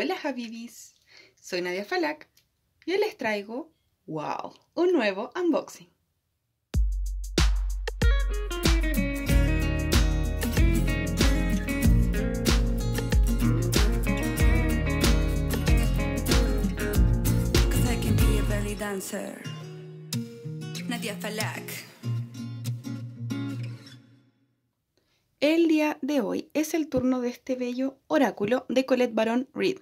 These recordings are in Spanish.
Hola Habibis, soy Nadia Falak y les traigo, wow, un nuevo unboxing. Nadia Falak. El día de hoy es el turno de este bello oráculo de Colette Baron Reed.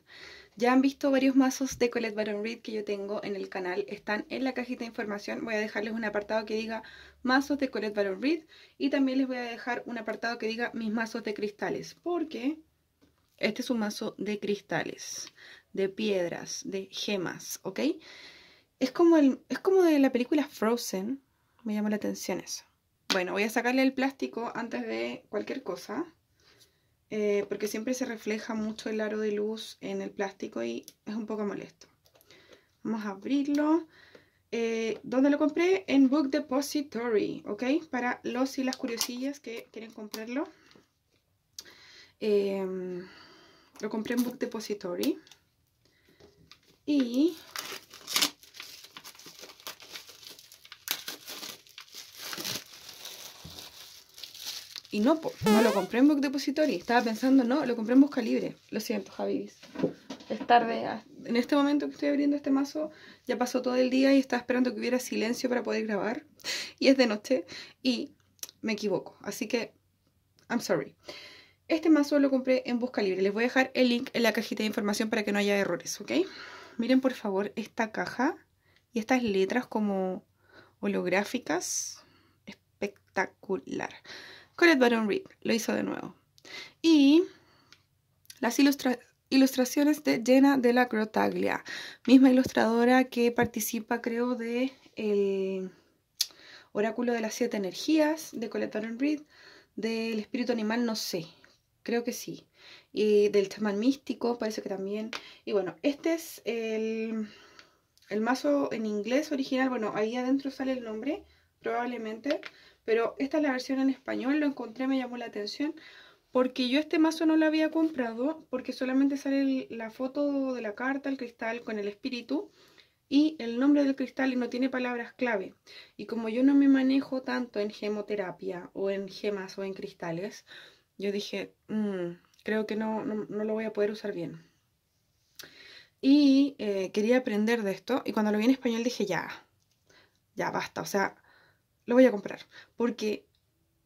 Ya han visto varios mazos de Colette Baron Reed que yo tengo en el canal, están en la cajita de información. Voy a dejarles un apartado que diga mazos de Colette Baron Reed y también les voy a dejar un apartado que diga mis mazos de cristales, porque este es un mazo de cristales, de piedras, de gemas, ¿ok? Es como, el, es como de la película Frozen, me llama la atención eso. Bueno, voy a sacarle el plástico antes de cualquier cosa. Eh, porque siempre se refleja mucho el aro de luz en el plástico y es un poco molesto. Vamos a abrirlo. Donde eh, ¿Dónde lo compré? En Book Depository, ¿ok? Para los y las curiosillas que quieren comprarlo. Eh, lo compré en Book Depository. Y Y no, no lo compré en Book Depository. Estaba pensando, no, lo compré en Busca Lo siento, Javis. Es tarde. Ah, en este momento que estoy abriendo este mazo, ya pasó todo el día y estaba esperando que hubiera silencio para poder grabar. Y es de noche. Y me equivoco. Así que, I'm sorry. Este mazo lo compré en Busca Libre. Les voy a dejar el link en la cajita de información para que no haya errores, ¿ok? Miren, por favor, esta caja y estas letras como holográficas. Espectacular. Colette Baron Reed lo hizo de nuevo. Y las ilustraciones de Jenna de la Crotaglia, misma ilustradora que participa, creo, de el Oráculo de las Siete Energías de Colette Baron Reed, del Espíritu Animal, no sé, creo que sí, y del tema Místico, parece que también. Y bueno, este es el, el mazo en inglés original, bueno, ahí adentro sale el nombre, probablemente. Pero esta es la versión en español, lo encontré, me llamó la atención. Porque yo este mazo no lo había comprado, porque solamente sale la foto de la carta, el cristal con el espíritu y el nombre del cristal y no tiene palabras clave. Y como yo no me manejo tanto en gemoterapia o en gemas o en cristales, yo dije, mm, creo que no, no, lo voy a poder usar bien. Y eh, quería aprender de esto y cuando lo vi en español dije, ya, ya basta. O sea, lo voy a comprar. Porque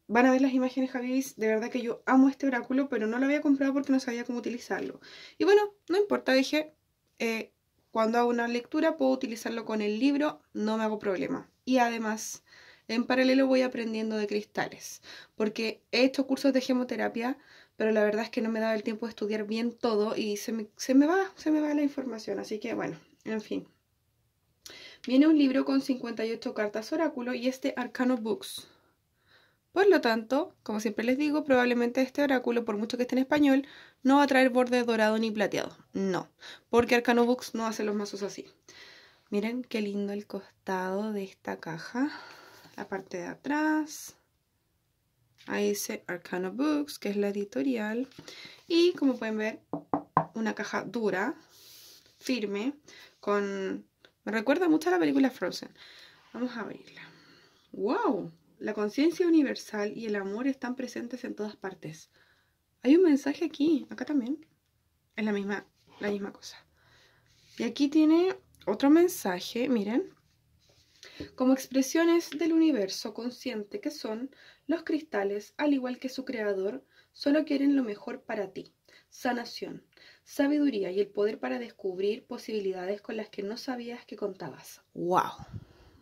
van a ver las imágenes, Javis, de verdad que yo amo este oráculo, pero no lo había comprado porque no sabía cómo utilizarlo. Y bueno, no importa, dije, eh, cuando hago una lectura puedo utilizarlo con el libro, no me hago problema. Y además, en paralelo voy aprendiendo de cristales, porque he hecho cursos de gemoterapia, pero la verdad es que no me daba el tiempo de estudiar bien todo y se me va, se me va la información, así que bueno, en fin viene un libro con 58 cartas oráculo y este Arcano Books. Por lo tanto, como siempre les digo, probablemente este oráculo, por mucho que esté en español, no va a traer borde dorado ni plateado. No, porque Arcano Books no hace los mazos así. Miren qué lindo el costado de esta caja. La parte de atrás. Ahí dice Arcano Books, que es la editorial. Y como pueden ver, una caja dura, firme, con me recuerda mucho a la película Frozen. Vamos a verla. ¡Wow! La conciencia universal y el amor están presentes en todas partes. Hay un mensaje aquí, acá también. Es la misma, la misma cosa. Y aquí tiene otro mensaje, miren. Como expresiones del universo consciente que son, los cristales, al igual que su creador, solo quieren lo mejor para ti. Sanación sabiduría y el poder para descubrir posibilidades con las que no sabías que contabas. ¡Wow!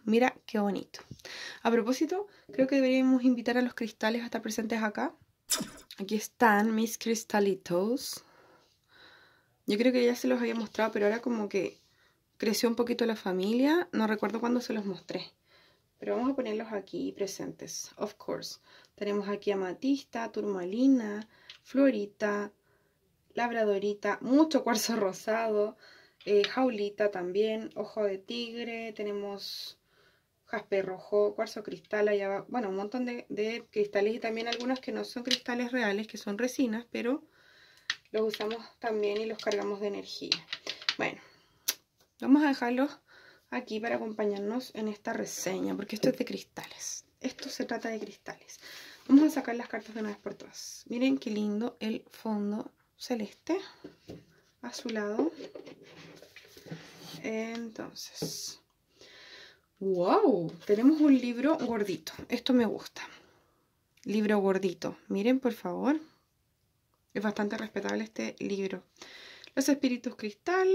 Mira qué bonito. A propósito, creo que deberíamos invitar a los cristales a estar presentes acá. Aquí están mis cristalitos. Yo creo que ya se los había mostrado, pero ahora como que creció un poquito la familia. No recuerdo cuándo se los mostré. Pero vamos a ponerlos aquí presentes, of course. Tenemos aquí a amatista, turmalina, florita, labradorita, mucho cuarzo rosado, eh, jaulita también, ojo de tigre, tenemos jaspe rojo, cuarzo cristal allá bueno, un montón de, de, cristales y también algunos que no son cristales reales, que son resinas, pero los usamos también y los cargamos de energía. Bueno, vamos a dejarlos aquí para acompañarnos en esta reseña, porque esto es de cristales. Esto se trata de cristales. Vamos a sacar las cartas de una vez por todas. Miren qué lindo el fondo celeste azulado. Entonces, wow, tenemos un libro gordito. Esto me gusta. Libro gordito. Miren, por favor. Es bastante respetable este libro. Los espíritus cristal.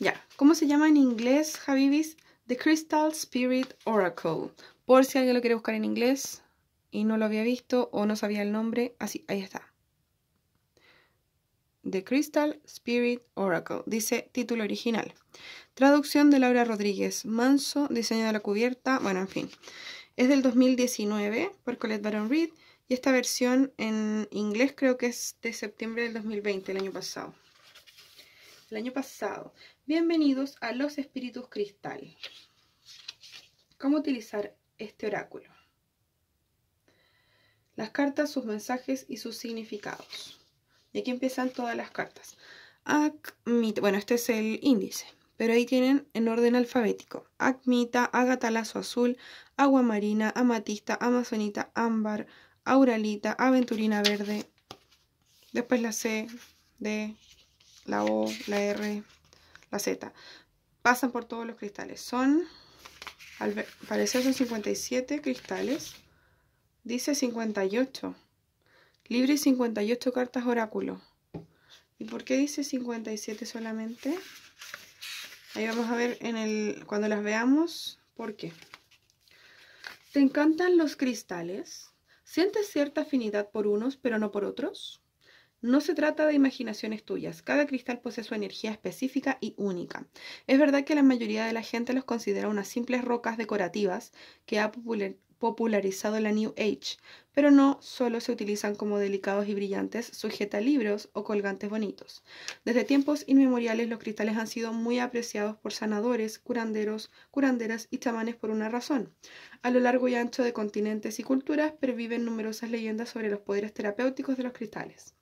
Ya, ¿cómo se llama en inglés, Javibis? The Crystal Spirit Oracle. Por si alguien lo quiere buscar en inglés y no lo había visto o no sabía el nombre, así, ahí está. The Crystal Spirit Oracle, dice título original. Traducción de Laura Rodríguez Manso, diseño de la cubierta, bueno, en fin. Es del 2019 por Colette Baron Reed y esta versión en inglés creo que es de septiembre del 2020, el año pasado. El año pasado. Bienvenidos a Los Espíritus Cristal. ¿Cómo utilizar este oráculo? Las cartas, sus mensajes y sus significados. Y aquí empiezan todas las cartas. bueno, este es el índice, pero ahí tienen en orden alfabético. Acmita, agatalazo azul, agua marina, amatista, amazonita, ámbar, auralita, aventurina verde. Después la C, D, la O, la R, la Z. Pasan por todos los cristales. Son, al parecer son 57 cristales. Dice 58. Libre 58 cartas oráculo. ¿Y por qué dice 57 solamente? Ahí vamos a ver en el, cuando las veamos por qué. ¿Te encantan los cristales? ¿Sientes cierta afinidad por unos pero no por otros? No se trata de imaginaciones tuyas. Cada cristal posee su energía específica y única. Es verdad que la mayoría de la gente los considera unas simples rocas decorativas que ha popularizado popularizado la New Age, pero no solo se utilizan como delicados y brillantes sujeta libros o colgantes bonitos. Desde tiempos inmemoriales los cristales han sido muy apreciados por sanadores, curanderos, curanderas y chamanes por una razón. A lo largo y ancho de continentes y culturas perviven numerosas leyendas sobre los poderes terapéuticos de los cristales.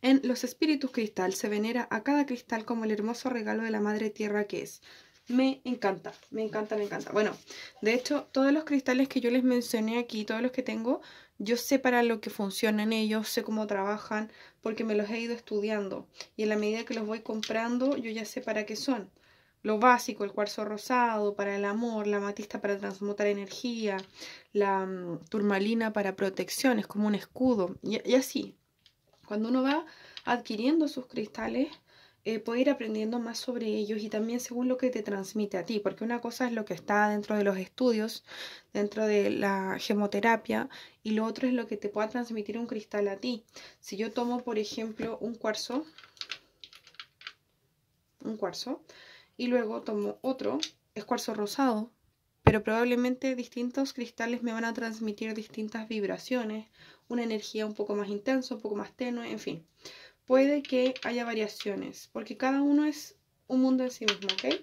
En los espíritus cristal se venera a cada cristal como el hermoso regalo de la madre tierra que es, me encanta, me encanta, me encanta. Bueno, de hecho, todos los cristales que yo les mencioné aquí, todos los que tengo, yo sé para lo que funcionan ellos, sé cómo trabajan, porque me los he ido estudiando. Y en la medida que los voy comprando, yo ya sé para qué son. Lo básico, el cuarzo rosado para el amor, la matista para transmutar energía, la mm, turmalina para protección, es como un escudo. y así, cuando uno va adquiriendo sus cristales, eh, Puedo ir aprendiendo más sobre ellos y también según lo que te transmite a ti, porque una cosa es lo que está dentro de los estudios, dentro de la gemoterapia, y lo otro es lo que te pueda transmitir un cristal a ti. Si yo tomo, por ejemplo, un cuarzo, un cuarzo, y luego tomo otro, es cuarzo rosado, pero probablemente distintos cristales me van a transmitir distintas vibraciones, una energía un poco más intensa, un poco más tenue, en fin puede que haya variaciones, porque cada uno es un mundo en sí mismo, ¿ok?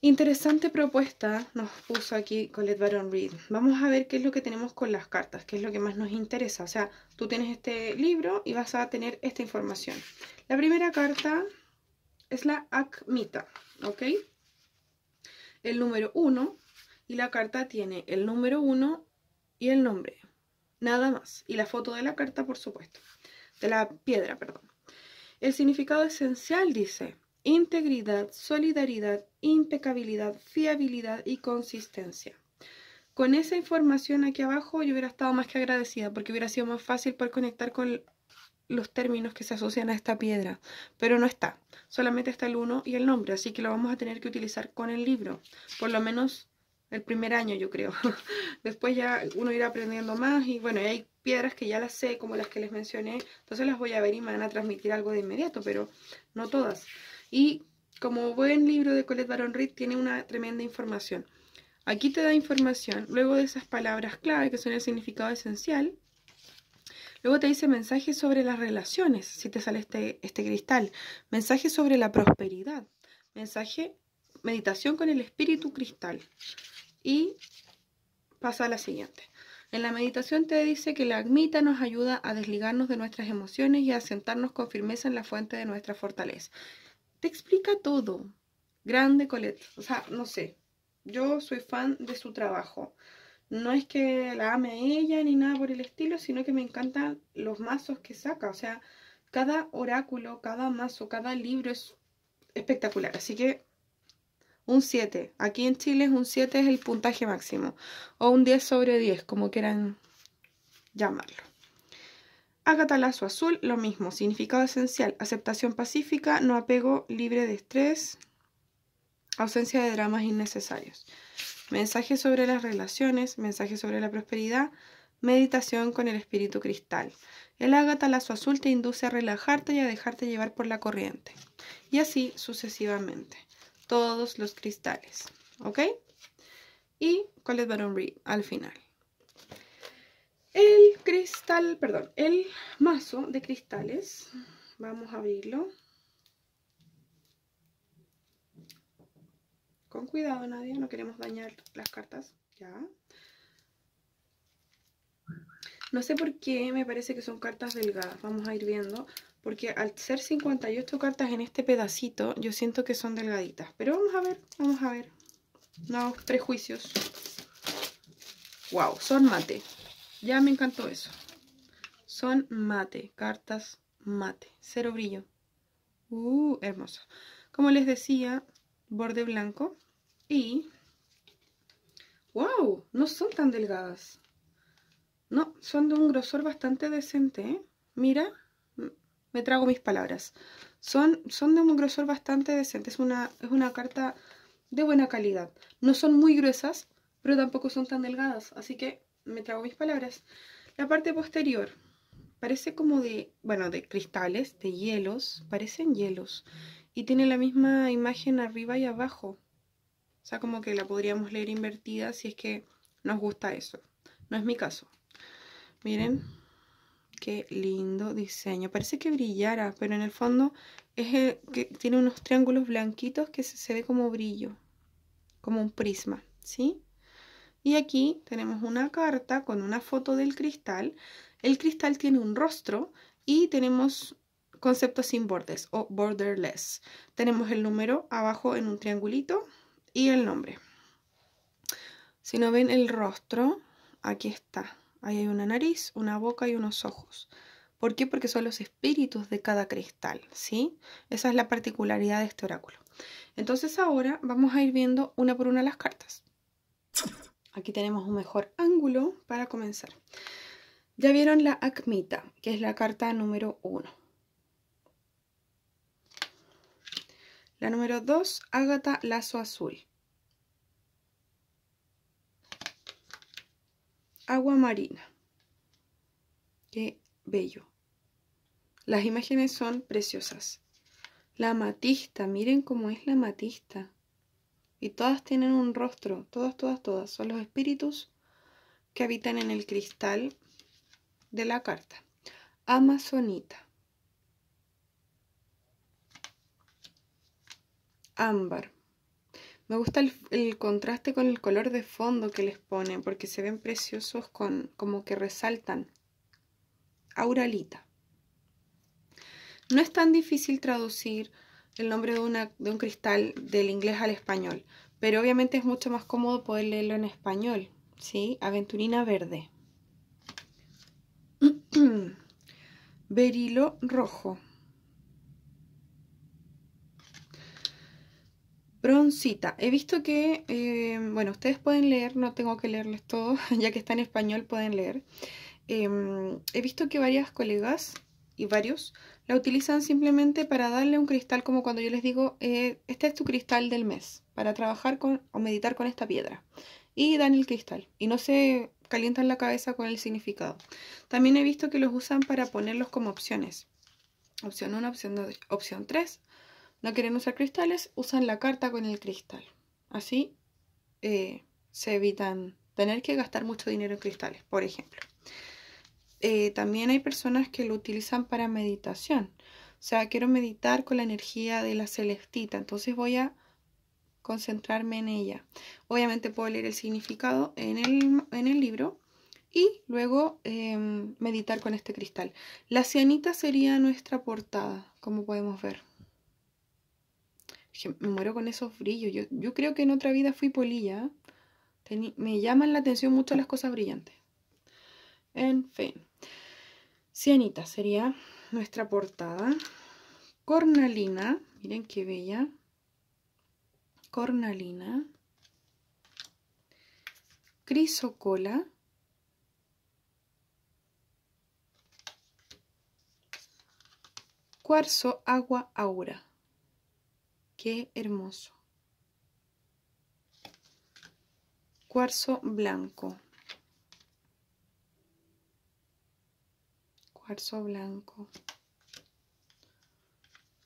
Interesante propuesta nos puso aquí Colette Baron Reed. Vamos a ver qué es lo que tenemos con las cartas, qué es lo que más nos interesa. O sea, tú tienes este libro y vas a tener esta información. La primera carta es la Acmita, ¿ok? El número uno y la carta tiene el número uno y el nombre, nada más. Y la foto de la carta, por supuesto de la piedra, perdón. El significado esencial dice integridad, solidaridad, impecabilidad, fiabilidad y consistencia. Con esa información aquí abajo yo hubiera estado más que agradecida porque hubiera sido más fácil poder conectar con los términos que se asocian a esta piedra, pero no está. Solamente está el 1 y el nombre, así que lo vamos a tener que utilizar con el libro, por lo menos el primer año yo creo. Después ya uno irá aprendiendo más y bueno, piedras que ya las sé, como las que les mencioné, entonces las voy a ver y me van a transmitir algo de inmediato, pero no todas. Y como buen libro de Colette Baron Reed, tiene una tremenda información. Aquí te da información, luego de esas palabras clave que son el significado esencial, Luego te dice mensaje sobre las relaciones, si te sale este, este cristal. Mensaje sobre la prosperidad. Mensaje, meditación con el espíritu cristal. Y pasa a la siguiente. En la meditación te dice que la agmita nos ayuda a desligarnos de nuestras emociones y a sentarnos con firmeza en la fuente de nuestra fortaleza. Te explica todo. Grande Colette. O sea, no sé. Yo soy fan de su trabajo. No es que la ame a ella ni nada por el estilo, sino que me encantan los mazos que saca. O sea, cada oráculo, cada mazo, cada libro es espectacular. Así que un 7. Aquí en Chile un 7 es el puntaje máximo. O un 10 sobre 10, como quieran llamarlo. Agatalazo azul, lo mismo. Significado esencial. Aceptación pacífica, no apego, libre de estrés, ausencia de dramas innecesarios. Mensaje sobre las relaciones, mensaje sobre la prosperidad, meditación con el espíritu cristal. El ágata azul te induce a relajarte y a dejarte llevar por la corriente. Y así sucesivamente todos los cristales, ¿ok? Y cuál es Baron Reed al final. El cristal, perdón, el mazo de cristales, vamos a abrirlo. Con cuidado, nadie, no queremos dañar las cartas, ya. No sé por qué, me parece que son cartas delgadas, vamos a ir viendo porque al ser 58 cartas en este pedacito, yo siento que son delgaditas. Pero vamos a ver, vamos a ver. No prejuicios. Wow, son mate. Ya me encantó eso. Son mate, cartas mate, cero brillo. Uh, hermoso. Como les decía, borde blanco y... ¡Wow! No son tan delgadas. No, son de un grosor bastante decente, ¿eh? Mira, me trago mis palabras. Son, son de un grosor bastante decente, es una, es una carta de buena calidad. No son muy gruesas, pero tampoco son tan delgadas, así que me trago mis palabras. La parte posterior parece como de, bueno, de cristales, de hielos, parecen hielos. Y tiene la misma imagen arriba y abajo. O sea, como que la podríamos leer invertida si es que nos gusta eso. No es mi caso. Miren, Qué lindo diseño. Parece que brillara, pero en el fondo es que tiene unos triángulos blanquitos que se, se, ve como brillo, como un prisma, ¿sí? Y aquí tenemos una carta con una foto del cristal. El cristal tiene un rostro y tenemos conceptos sin bordes o borderless. Tenemos el número abajo en un triangulito y el nombre. Si no ven el rostro, aquí está. Ahí hay una nariz, una boca y unos ojos. ¿Por qué? Porque son los espíritus de cada cristal, ¿sí? Esa es la particularidad de este oráculo. Entonces ahora vamos a ir viendo una por una las cartas. Aquí tenemos un mejor ángulo para comenzar. Ya vieron la acmita, que es la carta número uno. La número dos, ágata lazo azul. agua marina. Qué bello. Las imágenes son preciosas. La matista, miren cómo es la matista. Y todas tienen un rostro, todas, todas, todas. Son los espíritus que habitan en el cristal de la carta. Amazonita. Ámbar. Me gusta el, contraste con el color de fondo que les ponen, porque se ven preciosos con, como que resaltan. Auralita. No es tan difícil traducir el nombre de, de un cristal del inglés al español, pero obviamente es mucho más cómodo poder leerlo en español, ¿sí? Aventurina verde. Berilo rojo. Broncita. He visto que, eh, bueno, ustedes pueden leer, no tengo que leerles todo, ya que está en español pueden leer. Em, he visto que varias colegas y varios la utilizan simplemente para darle un cristal como cuando yo les digo, eh, este es tu cristal del mes, para trabajar con o meditar con esta piedra. Y dan el cristal y no se calientan la cabeza con el significado. También he visto que los usan para ponerlos como opciones. Opción 1, opción 2, opción 3, no quieren usar cristales, usan la carta con el cristal. Así eh, se evitan tener que gastar mucho dinero en cristales, por ejemplo. Eh, también hay personas que lo utilizan para meditación. O sea, quiero meditar con la energía de la celestita, entonces voy a concentrarme en ella. Obviamente puedo leer el significado en el, libro y luego em, meditar con este cristal. La cianita sería nuestra portada, como podemos ver me muero con esos brillos. Yo, creo que en otra vida fui polilla. ¿eh? me llaman la atención mucho las cosas brillantes. En fin. Cianita sería nuestra portada. Cornalina. Miren qué bella. Cornalina. Crisocola. Cuarzo, agua, aura. Qué hermoso. Cuarzo blanco. Cuarzo blanco.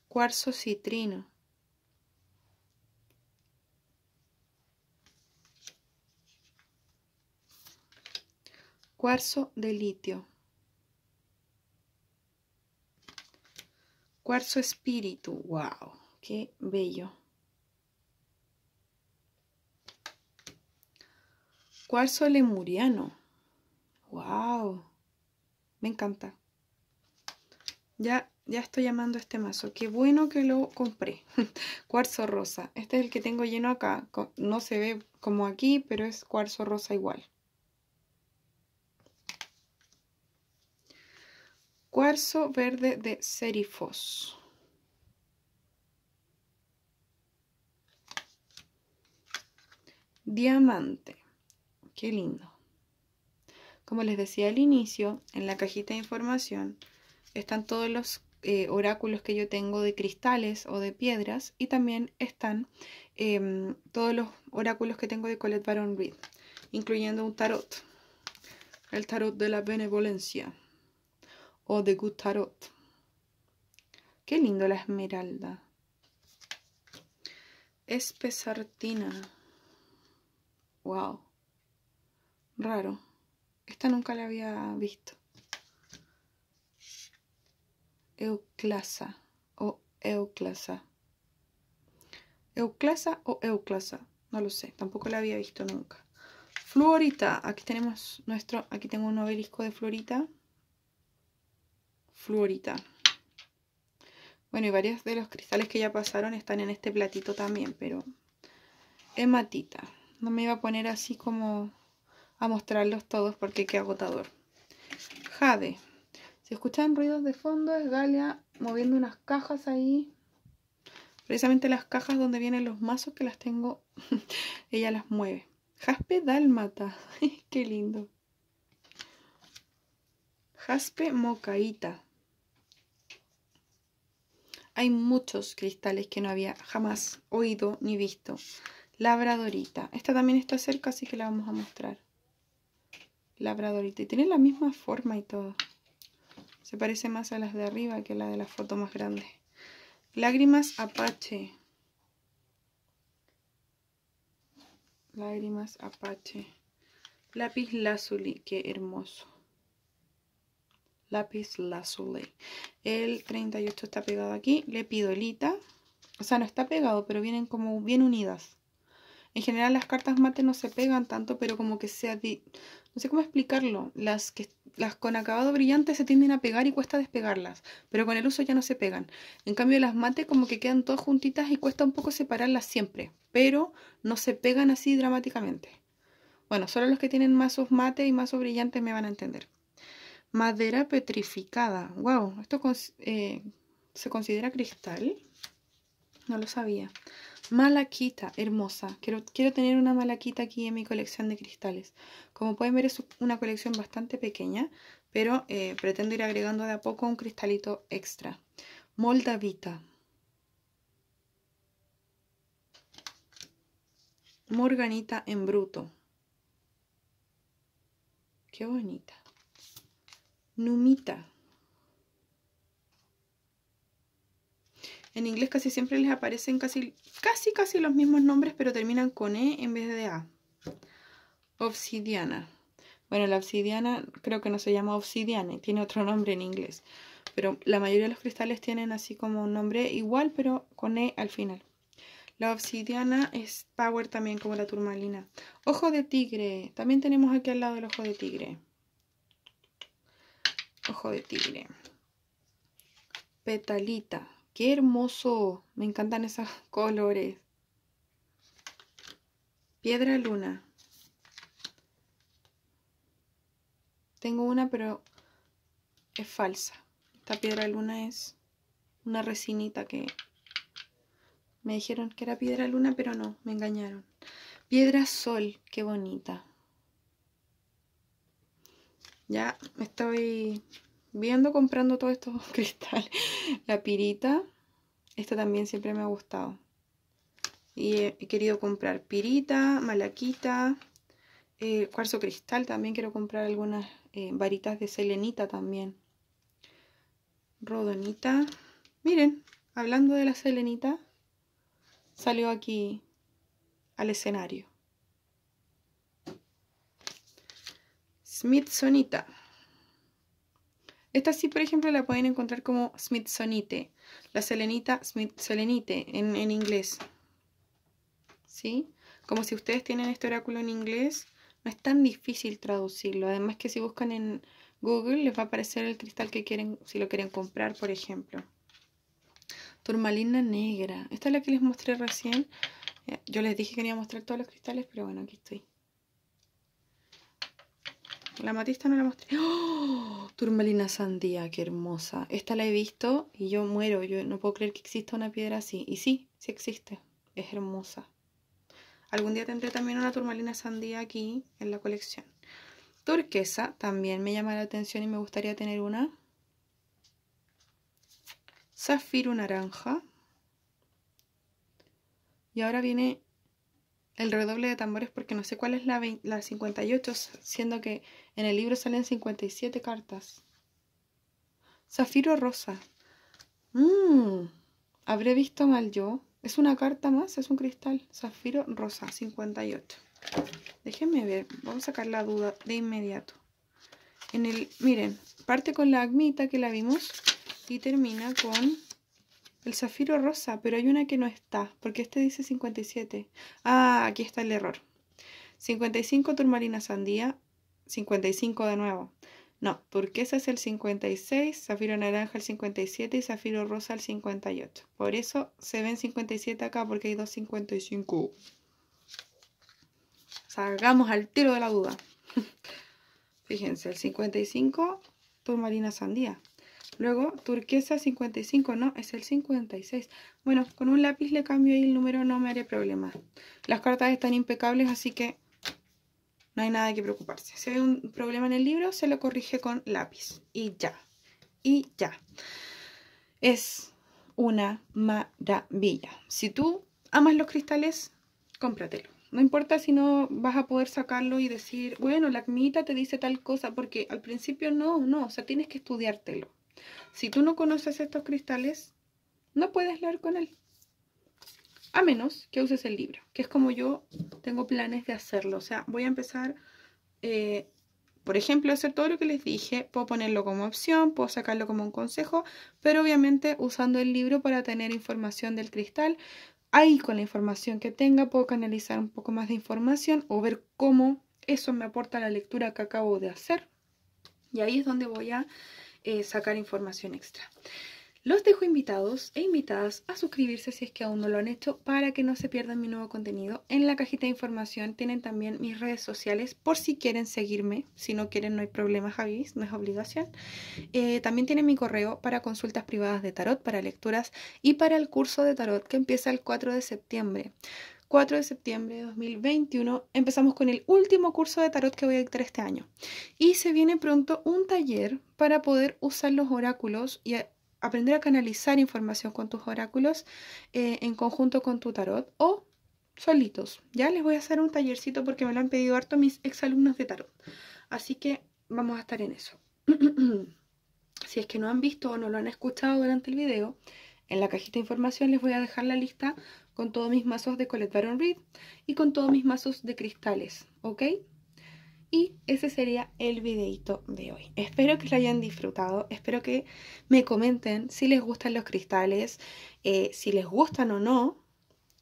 Cuarzo citrino. Cuarzo de litio. Cuarzo espíritu. ¡Wow! Qué bello. Cuarzo lemuriano. ¡Wow! Me encanta. Ya, ya estoy llamando este mazo. Qué bueno que lo compré. cuarzo rosa. Este es el que tengo lleno acá. No se ve como aquí, pero es cuarzo rosa igual. Cuarzo verde de Serifos. Diamante. Qué lindo. Como les decía al inicio, en la cajita de información están todos los eh, oráculos que yo tengo de cristales o de piedras y también están em, todos los oráculos que tengo de Colette Baron Reed, incluyendo un tarot, el tarot de la benevolencia o de Good Tarot. Qué lindo la esmeralda. espesartina Wow. Raro. Esta nunca la había visto. Euclasa o Euclasa. Euclasa o Euclasa. No lo sé, tampoco la había visto nunca. Florita, aquí tenemos nuestro, aquí tengo un obelisco de florita. Fluorita. Bueno, y varios de los cristales que ya pasaron están en este platito también, pero hematita. No me iba a poner así como a mostrarlos todos porque qué agotador. Jade. Si escuchan ruidos de fondo es Galia moviendo unas cajas ahí. Precisamente las cajas donde vienen los mazos que las tengo, ella las mueve. Jaspe Dálmata. qué lindo. Jaspe Mocaíta. Hay muchos cristales que no había jamás oído ni visto labradorita. Esta también está cerca, así que la vamos a mostrar. Labradorita. Y tiene la misma forma y todo. Se parece más a las de arriba que a la de la foto más grande. Lágrimas Apache. Lágrimas Apache. Lápiz lazuli, qué hermoso. Lápiz lazuli. El 38 está pegado aquí. Lepidolita. O sea, no está pegado, pero vienen como bien unidas. En general las cartas mate no se pegan tanto, pero como que sea, No sé cómo explicarlo. Las, que, las con acabado brillante se tienden a pegar y cuesta despegarlas, pero con el uso ya no se pegan. En cambio las mate como que quedan todas juntitas y cuesta un poco separarlas siempre, pero no se pegan así dramáticamente. Bueno, solo los que tienen mazos mate y mazos brillantes me van a entender. Madera petrificada. Wow, esto eh, se considera cristal no lo sabía. Malaquita, hermosa. Quiero, quiero tener una malaquita aquí en mi colección de cristales. Como pueden ver es una colección bastante pequeña, pero eh, pretendo ir agregando de a poco un cristalito extra. Moldavita. Morganita en bruto. Qué bonita. Numita. En inglés casi siempre les aparecen casi, casi, casi los mismos nombres, pero terminan con E en vez de A. Obsidiana. Bueno, la obsidiana creo que no se llama obsidiana, tiene otro nombre en inglés. Pero la mayoría de los cristales tienen así como un nombre igual, pero con E al final. La obsidiana es power también, como la turmalina. Ojo de tigre. También tenemos aquí al lado el ojo de tigre. Ojo de tigre. Petalita. Qué hermoso. Me encantan esos colores. Piedra luna. Tengo una, pero es falsa. Esta piedra luna es una resinita que me dijeron que era piedra luna, pero no, me engañaron. Piedra sol, qué bonita. Ya estoy viendo comprando todos estos cristales. La pirita, esta también siempre me ha gustado. Y he, querido comprar pirita, malaquita, eh, cuarzo cristal. También quiero comprar algunas eh, varitas de selenita también. Rodonita. Miren, hablando de la selenita, salió aquí al escenario. Smithsonita. Esta sí, por ejemplo, la pueden encontrar como Smithsonite, la selenita Smithsonite en, en inglés. ¿Sí? Como si ustedes tienen este oráculo en inglés, no es tan difícil traducirlo. Además que si buscan en Google les va a aparecer el cristal que quieren, si lo quieren comprar, por ejemplo. Turmalina negra. Esta es la que les mostré recién. Eh, yo les dije que quería mostrar todos los cristales, pero bueno, aquí estoy. La matista no la mostré. ¡Oh! Turmalina sandía, qué hermosa. Esta la he visto y yo muero. Yo no puedo creer que exista una piedra así. Y sí, sí existe. Es hermosa. Algún día tendré también una turmalina sandía aquí en la colección. Turquesa también me llama la atención y me gustaría tener una. Zafiro naranja. Y ahora viene el redoble de tambores porque no sé cuál es la, 58, siendo que en el libro salen 57 cartas. Zafiro rosa. Mmm, habré visto mal yo. Es una carta más, es un cristal. Zafiro rosa, 58. Déjenme ver, vamos a sacar la duda de inmediato. En el, miren, parte con la agmita que la vimos y termina con zafiro rosa, pero hay una que no está, porque este dice 57. Ah, aquí está el error. 55 turmalina sandía, 55 de nuevo. No, porque ese es el 56, zafiro naranja el 57 y zafiro rosa el 58. Por eso se ven 57 acá porque hay 55 Salgamos al tiro de la duda. Fíjense, el 55 turmalina sandía. Luego, turquesa 55, no, es el 56. Bueno, con un lápiz le cambio ahí el número, no me haré problema. Las cartas están impecables, así que no hay nada que preocuparse. Si hay un problema en el libro, se lo corrige con lápiz. Y ya, y ya. Es una maravilla. Si tú amas los cristales, cómpratelo. No importa si no vas a poder sacarlo y decir, bueno, la acmita te dice tal cosa, porque al principio no, no, o sea, tienes que estudiártelo. Si tú no conoces estos cristales, no puedes leer con él. A menos que uses el libro, que es como yo tengo planes de hacerlo. O sea, voy a empezar, eh, por ejemplo, a hacer todo lo que les dije. Puedo ponerlo como opción, puedo sacarlo como un consejo, pero obviamente usando el libro para tener información del cristal. Ahí con la información que tenga puedo canalizar un poco más de información o ver cómo eso me aporta la lectura que acabo de hacer. Y ahí es donde voy a eh, sacar información extra. Los dejo invitados e invitadas a suscribirse si es que aún no lo han hecho para que no se pierdan mi nuevo contenido. En la cajita de información tienen también mis redes sociales por si quieren seguirme. Si no quieren no hay problema, Javis no es obligación. Eh, también tienen mi correo para consultas privadas de tarot, para lecturas y para el curso de tarot que empieza el 4 de septiembre. 4 de septiembre de 2021 empezamos con el último curso de tarot que voy a dictar este año. Y se viene pronto un taller para poder usar los oráculos y aprender a canalizar información con tus oráculos eh, en conjunto con tu tarot o solitos. Ya les voy a hacer un tallercito porque me lo han pedido harto mis exalumnos de tarot. Así que vamos a estar en eso. si es que no han visto o no lo han escuchado durante el video, en la cajita de información les voy a dejar la lista con todos mis mazos de Colette Baron Reed y con todos mis mazos de cristales, ¿ok? Y ese sería el videito de hoy. Espero que lo hayan disfrutado, espero que me comenten si les gustan los cristales, eh, si les gustan o no.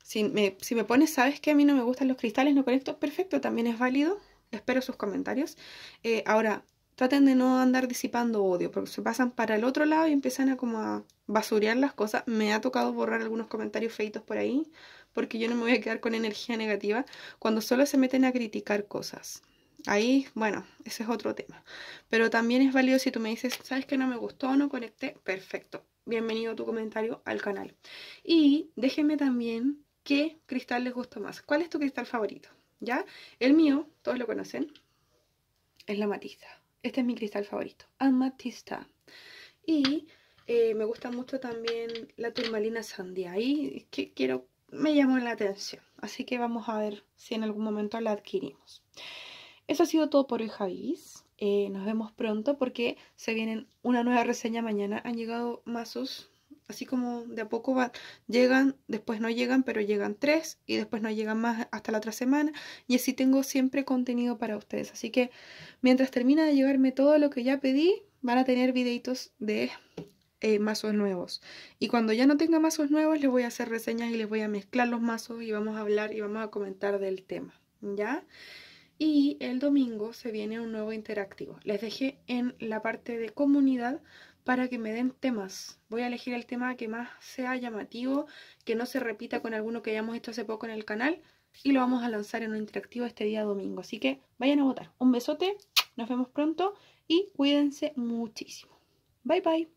Si me, si me pones, sabes que a mí no me gustan los cristales, no conecto, perfecto, también es válido. Espero sus comentarios. Eh, ahora, traten de no andar disipando odio, porque se pasan para el otro lado y empiezan a como a basurear las cosas. Me ha tocado borrar algunos comentarios feitos por ahí, porque yo no me voy a quedar con energía negativa cuando solo se meten a criticar cosas. Ahí, bueno, ese es otro tema. Pero también es válido si tú me dices, ¿sabes que no me gustó, o no conecté? Perfecto. Bienvenido tu comentario al canal. Y déjenme también qué cristal les gusta más. ¿Cuál es tu cristal favorito? ¿Ya? El mío, todos lo conocen, es la matiza. Este es mi cristal favorito, amatista. Y eh, me gusta mucho también la turmalina sandía. Y que quiero, me llamó la atención. Así que vamos a ver si en algún momento la adquirimos. Eso ha sido todo por hoy, Javis. Eh, nos vemos pronto porque se vienen una nueva reseña mañana. Han llegado mazos así como de a poco van, llegan, después no llegan, pero llegan tres y después no llegan más hasta la otra semana y así tengo siempre contenido para ustedes. Así que mientras termina de llegarme todo lo que ya pedí, van a tener videitos de eh, mazos nuevos. Y cuando ya no tenga mazos nuevos, les voy a hacer reseñas y les voy a mezclar los mazos y vamos a hablar y vamos a comentar del tema, ¿ya? Y el domingo se viene un nuevo interactivo. Les dejé en la parte de comunidad para que me den temas. Voy a elegir el tema que más sea llamativo, que no se repita con alguno que hayamos hecho hace poco en el canal y lo vamos a lanzar en un interactivo este día domingo. Así que vayan a votar. Un besote, nos vemos pronto y cuídense muchísimo. Bye bye.